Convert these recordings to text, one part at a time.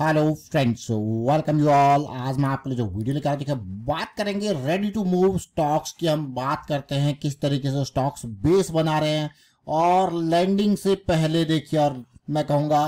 hello friends welcome you all आज मैं आपके लिए जो वीडियो लेकर देखिए बात करेंगे रेडी टू मूव स्टॉक्स की हम बात करते हैं किस तरीके से स्टॉक्स बेस बना रहे हैं और लैंडिंग से पहले देखिए और मैं कहूँगा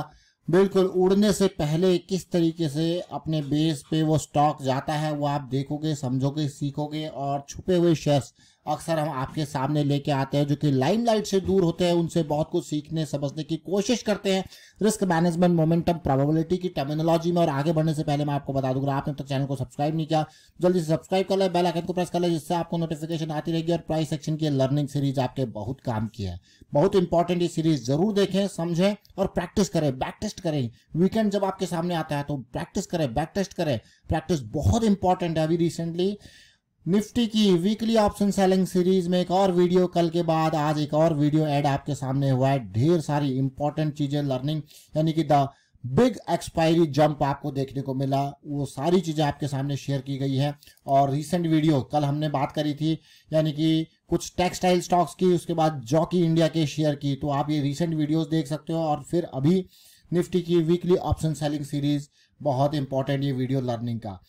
बिल्कुल उड़ने से पहले किस तरीके से अपने बेस पे वो स्टॉक जाता है वो आप देखोगे समझोगे सीखोगे और छुपे हुए शेयर्स अक्सर हम आपके सामने लेके आते हैं जो कि लाइमलाइट से दूर होते हैं उनसे बहुत कुछ सीखने समझने की कोशिश करते हैं रिस्क मैनेजमेंट मोमेंटम प्रोबेबिलिटी की टर्मिनोलॉजी में और आगे बढ़ने से पहले मैं आपको बता दूंगा आपने तक चैनल को सब्सक्राइब नहीं किया जल्दी से सब्सक्राइब कर लें बेल आइकन को प्रेस कर लें जिससे आपको नोटिफिकेशन आती रहेगी और प्राइस सेक्शन की लर्निंग सीरीज आपके बहुत काम की है बहुत इंपॉर्टेंट ये सीरीज जरूर देखें समझें और प्रैक्टिस करें बैक टेस्ट करें वीकेंड जब आपके सामने आता है तो प्रैक्टिस करें बैक टेस्ट करें प्रैक्टिस बहुत इंपॉर्टेंट है अभी रिसेंटली निफ्टी की वीकली ऑप्शन सेलिंग सीरीज में एक और वीडियो कल के बाद आज एक और वीडियो ऐड आपके सामने हुआ है ढेर सारी इंपॉर्टेंट चीजें लर्निंग यानी कि द बिग एक्सपायरी जंप आपको देखने को मिला वो सारी चीज़ें आपके सामने शेयर की गई है और रिसेंट वीडियो कल हमने बात करी थी यानी कि कुछ टेक्सटाइल स्टॉक्स की उसके बाद जॉकी इंडिया के शेयर की तो आप ये रिसेंट वीडियोस देख सकते हो और फिर अभी निफ्टी की वीकली ऑप्शन सेलिंग सीरीज बहुत इंपॉर्टेंट ये वीडियो लर्निंग का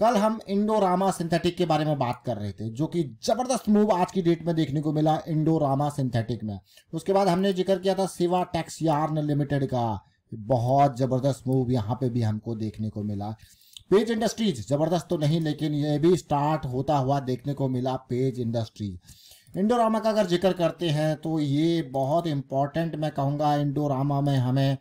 कल हम इंडोरामा सिंथेटिक के बारे में बात कर रहे थे जो कि जबरदस्त मूव आज की डेट में देखने को मिला इंडोरामा सिंथेटिक में उसके बाद हमने जिक्र किया था सिवा टैक्स यार्न लिमिटेड का बहुत जबरदस्त मूव यहाँ पे भी हमको देखने को मिला पेज इंडस्ट्रीज जबरदस्त तो नहीं लेकिन ये भी स्टार्ट होता हुआ देखने को मिला पेज इंडस्ट्रीज इंडोरामा का अगर जिक्र करते हैं तो ये बहुत इंपॉर्टेंट मैं कहूँगा इंडोरामा में हमें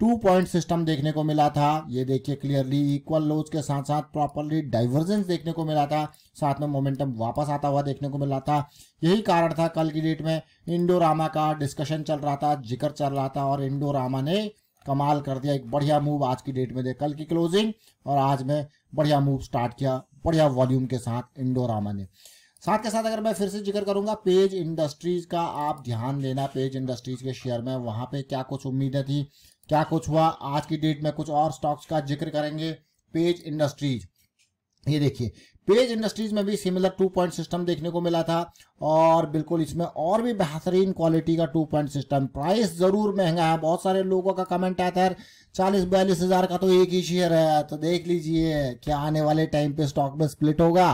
टू पॉइंट सिस्टम देखने को मिला था ये देखिए क्लियरली इक्वल लोज के साथ साथ प्रॉपरली डाइवर्जेंस देखने को मिला था साथ में मोमेंटम वापस आता हुआ देखने को मिला था यही कारण था कल की डेट में इंडोरामा का डिस्कशन चल रहा था जिक्र चल रहा था और इंडोरामा ने कमाल कर दिया एक बढ़िया मूव आज की डेट में दे कल की क्लोजिंग और आज में बढ़िया मूव स्टार्ट किया बढ़िया वॉल्यूम के साथ इंडोरामा ने साथ के साथ अगर मैं फिर से जिक्र करूंगा पेज इंडस्ट्रीज का आप ध्यान देना पेज इंडस्ट्रीज के शेयर में वहां पे क्या कुछ उम्मीदें थी क्या कुछ हुआ आज की डेट में कुछ और स्टॉक्स का जिक्र करेंगे पेज इंडस्ट्रीज ये देखिए पेज इंडस्ट्रीज में भी सिमिलर टू पॉइंट सिस्टम देखने को मिला था और बिल्कुल इसमें और भी बेहतरीन क्वालिटी का टू पॉइंट सिस्टम प्राइस जरूर महंगा है बहुत सारे लोगों का कमेंट आता है चालीस बयालीस हजार का तो एक ही शेयर है तो देख लीजिए क्या आने वाले टाइम पे स्टॉक में स्प्लिट होगा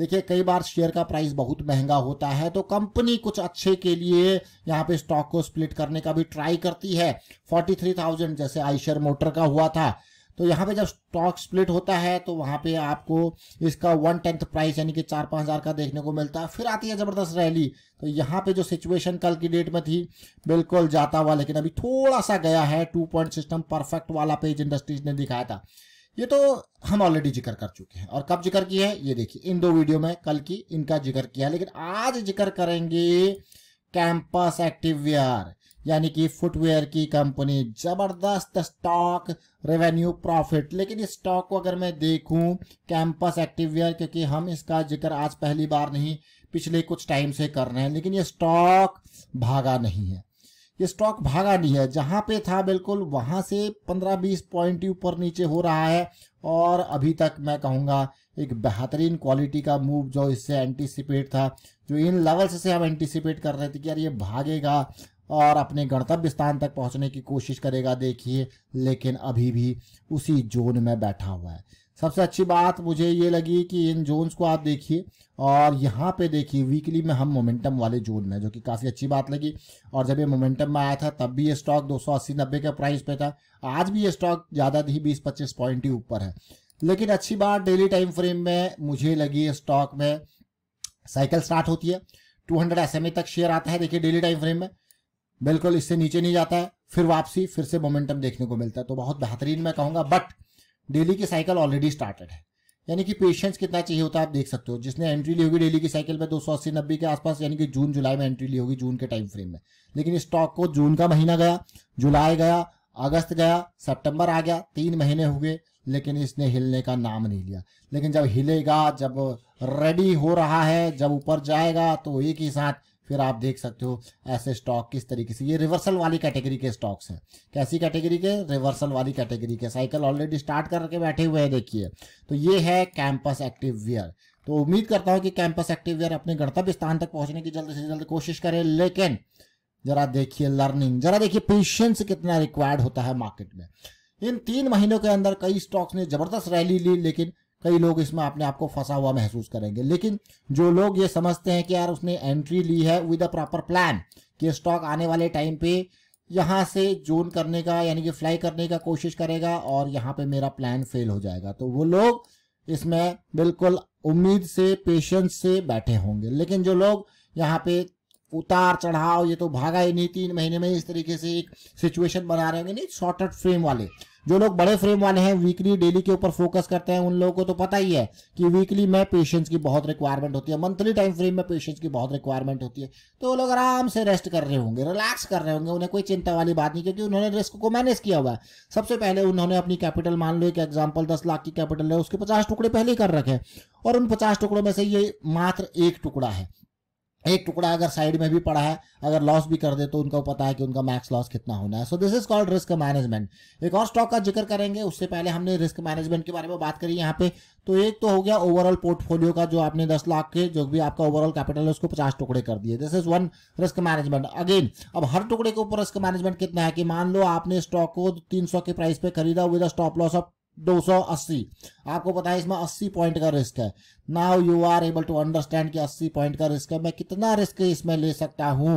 देखिए कई बार शेयर का प्राइस बहुत महंगा होता है तो कंपनी कुछ अच्छे के लिए यहाँ पे स्टॉक को स्प्लिट करने का भी ट्राई करती है फोर्टी थ्री थाउजेंड जैसे आईशर मोटर का हुआ था तो यहाँ पे जब स्टॉक स्प्लिट होता है तो वहाँ पे आपको इसका वन टेंथ प्राइस यानी कि चार पाँच हज़ार का देखने को मिलता है फिर आती है ज़बरदस्त रैली तो यहाँ पे जो सिचुएशन कल की डेट में थी बिल्कुल जाता हुआ लेकिन अभी थोड़ा सा गया है टू पॉइंट सिस्टम परफेक्ट वाला पेज इंडस्ट्रीज ने दिखाया था ये तो हम ऑलरेडी जिक्र कर चुके हैं और कब जिक्र किया है ये देखिए इन दो वीडियो में कल की इनका जिक्र किया लेकिन आज जिक्र करेंगे कैंपस एक्टिवियर यानी कि फुटवेयर की कंपनी जबरदस्त स्टॉक रेवेन्यू प्रॉफिट लेकिन इस स्टॉक को अगर मैं देखूं कैंपस एक्टिवेयर क्योंकि हम इसका जिक्र आज पहली बार नहीं पिछले कुछ टाइम से कर रहे हैं लेकिन ये स्टॉक भागा नहीं है ये स्टॉक भागा नहीं है जहां पे था बिल्कुल वहां से 15-20 पॉइंट ऊपर नीचे हो रहा है और अभी तक मैं कहूँगा एक बेहतरीन क्वालिटी का मूव जो इससे एंटीसिपेट था जो इन लेवल्स से हम एंटीसिपेट कर रहे थे कि यार ये भागेगा और अपने गणतव्य स्थान तक पहुंचने की कोशिश करेगा देखिए लेकिन अभी भी उसी जोन में बैठा हुआ है सबसे अच्छी बात मुझे ये लगी कि इन जोन्स को आप देखिए और यहाँ पे देखिए वीकली में हम मोमेंटम वाले जोन में जो कि काफ़ी अच्छी बात लगी और जब ये मोमेंटम में आया था तब भी ये स्टॉक दो सौ अस्सी नब्बे के प्राइस पे था आज भी ये स्टॉक ज़्यादा ही बीस पच्चीस पॉइंट ही ऊपर है लेकिन अच्छी बात डेली टाइम फ्रेम में मुझे लगी स्टॉक में साइकिल स्टार्ट होती है एम ए तक शेयर आता है देखिए डेली टाइम फ्रेम में बिल्कुल इससे नीचे नहीं जाता है फिर वापसी फिर से मोमेंटम देखने को मिलता है तो बहुत बेहतरीन मैं कहूंगा बट डेली की साइकिल ऑलरेडी स्टार्टेड है यानी कि पेशेंस कितना चाहिए होता है आप देख सकते हो जिसने एंट्री ली होगी डेली की साइकिल में दो सौ अस्सी नब्बे के आसपास यानी कि जून जुलाई में एंट्री ली होगी जून के टाइम फ्रेम में लेकिन स्टॉक को जून का महीना गया जुलाई गया अगस्त गया सितंबर आ गया तीन महीने हुए लेकिन इसने हिलने का नाम नहीं लिया लेकिन जब हिलेगा जब रेडी हो रहा है जब ऊपर जाएगा तो एक ही साथ फिर आप देख सकते हो ऐसे स्टॉक किस तरीके से ये रिवर्सल वाली कैटेगरी के स्टॉक्स हैं कैसी कैटेगरी के रिवर्सल वाली कैटेगरी के साइकिल ऑलरेडी स्टार्ट करके बैठे हुए हैं देखिए तो ये है कैंपस एक्टिव वियर तो उम्मीद करता हूँ कि कैंपस एक्टिव वियर अपने गणतव्य स्थान तक पहुँचने की जल्द से जल्द कोशिश करे लेकिन जरा देखिए लर्निंग जरा देखिए पेशेंस कितना रिक्वायर्ड होता है मार्केट में इन तीन महीनों के अंदर कई स्टॉक्स ने जबरदस्त रैली ली लेकिन कई लोग इसमें अपने आप को फंसा हुआ महसूस करेंगे लेकिन जो लोग ये समझते हैं कि यार उसने एंट्री ली है विद अ प्रॉपर प्लान कि स्टॉक आने वाले टाइम पे यहाँ से जोन करने का यानी कि फ्लाई करने का कोशिश करेगा और यहाँ पे मेरा प्लान फेल हो जाएगा तो वो लोग इसमें बिल्कुल उम्मीद से पेशेंस से बैठे होंगे लेकिन जो लोग यहाँ पे उतार चढ़ाव ये तो भागा ही नहीं तीन महीने में इस तरीके से एक सिचुएशन बना रहे होंगे नहीं शॉर्टेड फ्रेम वाले जो लोग बड़े फ्रेम वाले हैं वीकली डेली के ऊपर फोकस करते हैं उन लोगों को तो पता ही है कि वीकली में पेशेंस की बहुत रिक्वायरमेंट होती है मंथली टाइम फ्रेम में पेशेंस की बहुत रिक्वायरमेंट होती है तो वो लोग आराम से रेस्ट कर रहे होंगे रिलैक्स कर रहे होंगे उन्हें कोई चिंता वाली बात नहीं क्योंकि उन्होंने रिस्क को मैनेज किया हुआ है सबसे पहले उन्होंने अपनी कैपिटल मान लो एक एग्जाम्पल दस लाख की कैपिटल है उसके पचास टुकड़े पहले कर रखे और उन पचास टुकड़ों में से ये मात्र एक टुकड़ा है एक टुकड़ा अगर साइड में भी पड़ा है अगर लॉस भी कर दे तो उनको पता है कि उनका मैक्स लॉस कितना होना है so this is called risk management एक और स्टॉक का जिक्र करेंगे उससे पहले हमने रिस्क मैनेजमेंट के बारे में बात करी यहाँ पे तो एक तो हो गया ओवरऑल पोर्टफोलियो का जो आपने दस लाख के जो भी आपका ओवरऑल कैपिटल है उसको पचास टुकड़े कर दिए this is one risk management again अब हर टुकड़े के ऊपर रिस्क मैनेजमेंट कितना है कि मान लो आपने स्टॉक को तीन के प्राइस पे खरीदा विद स्टॉप लॉस ऑफ 280 आपको पता है इसमें 80 पॉइंट का रिस्क है now you are able to understand कि 80 पॉइंट का रिस्क है मैं कितना रिस्क इसमें ले सकता हूं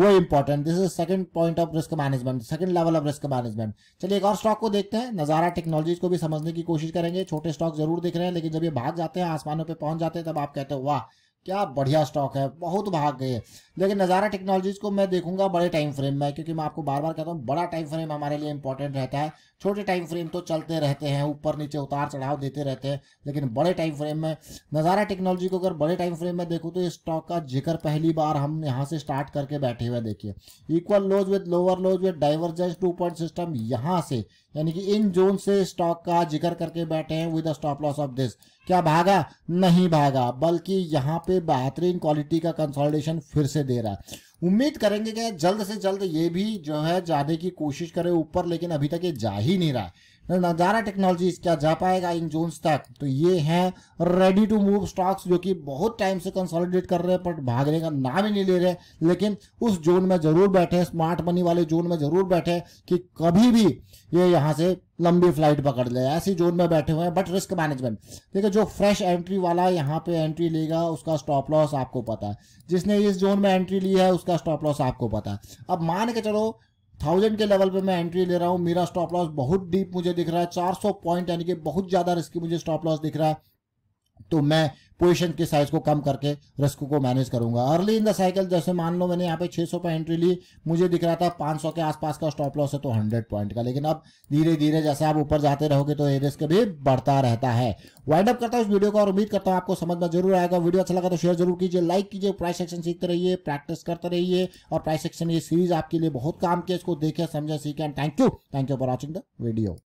वो important this is second point of risk management second level of risk management चलिए एक और स्टॉक को देखते हैं नजारा टेक्नोलॉजीज को भी समझने की कोशिश करेंगे छोटे स्टॉक जरूर दिख रहे हैं लेकिन जब ये भाग जाते हैं आसमानों पर पहुंच जाते हैं तब आप कहते हो वाह क्या बढ़िया स्टॉक है बहुत भाग गए लेकिन नज़ारा टेक्नोलॉजीज़ को मैं देखूंगा बड़े टाइम फ्रेम में क्योंकि मैं आपको बार बार कहता हूँ बड़ा टाइम फ्रेम हमारे लिए इंपॉर्टेंट रहता है छोटे टाइम फ्रेम तो चलते रहते हैं ऊपर नीचे उतार चढ़ाव देते रहते हैं लेकिन बड़े टाइम फ्रेम में नज़ारा टेक्नोलॉजी को अगर बड़े टाइम फ्रेम में देखूँ तो इस स्टॉक का जिक्र पहली बार हम यहाँ से स्टार्ट करके बैठे हुए देखिए equal lows with lower lows with divergence two point system यहाँ से यानी कि इन जोन से स्टॉक का जिक्र करके बैठे हैं with stop loss of this क्या भागा नहीं भागा बल्कि यहाँ पे पे बेहतरीन क्वालिटी का कंसोलिडेशन फिर से दे रहा है उम्मीद करेंगे कि जल्द से जल्द ये भी जो है जाने की कोशिश करे ऊपर लेकिन अभी तक ये जा ही नहीं रहा नजारा टेक्नोलॉजी क्या जा पाएगा इन जोन तक तो ये है रेडी टू मूव स्टॉक्स जो कि बहुत टाइम से कंसोलिडेट कर रहे हैं बट भागने का नाम ही नहीं ले रहे लेकिन उस जोन में जरूर बैठे स्मार्ट मनी वाले जोन में जरूर बैठे कि कभी भी ये यहाँ से लंबी फ्लाइट पकड़ ले ऐसी जोन में बैठे हुए हैं बट रिस्क मैनेजमेंट देखिए जो फ्रेश एंट्री वाला यहाँ पे एंट्री लेगा उसका स्टॉप लॉस आपको पता है जिसने इस जोन में एंट्री ली है उसका स्टॉप लॉस आपको पता है अब मान के चलो थाउजेंड के लेवल पे मैं एंट्री ले रहा हूँ मेरा स्टॉप लॉस बहुत डीप मुझे दिख रहा है चार पॉइंट यानी कि बहुत ज़्यादा रिस्की मुझे स्टॉप लॉस दिख रहा है तो मैं पोजिशन के साइज को कम करके रिस्क को मैनेज करूंगा अर्ली इन द साइकिल जैसे मान लो मैंने यहाँ पे 600 पे एंट्री ली मुझे दिख रहा था 500 के आसपास का स्टॉप लॉस है तो 100 पॉइंट का लेकिन अब धीरे धीरे जैसे आप ऊपर जाते रहोगे तो ये रिस्क भी बढ़ता रहता है वाइंड अप करता हूँ इस वीडियो को और उम्मीद करता हूँ आपको समझ में जरूर आएगा वीडियो अच्छा लगा तो शेयर जरूर कीजिए लाइक कीजिए प्राइस सेक्शन सीखते रहिए प्रैक्टिस करते रहिए और प्राइस सेक्शन ये सीरीज आपके लिए बहुत काम किया इसको देखे समझे सीखे and thank you thank you for watching the video